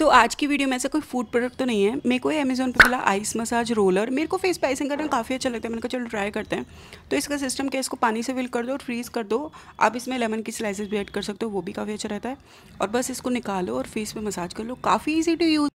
तो आज की वीडियो में ऐसा कोई फूड प्रोडक्ट तो नहीं है मेरे को अमेज़ोन पर मिला आइस मसाज रोलर मेरे को फेस पैसिंग करना काफ़ी अच्छा लगता है मैंने कहा चलो ट्राई करते हैं तो इसका सिस्टम क्या इसको पानी से फिल कर दो और फ्रीज़ कर दो आप इसमें लेमन की स्लाइसेस भी ऐड कर सकते हो वो भी काफ़ी अच्छा रहता है और बस इसको निकालो और फेस पर मसाज कर लो काफ़ी ईजी टू यूज़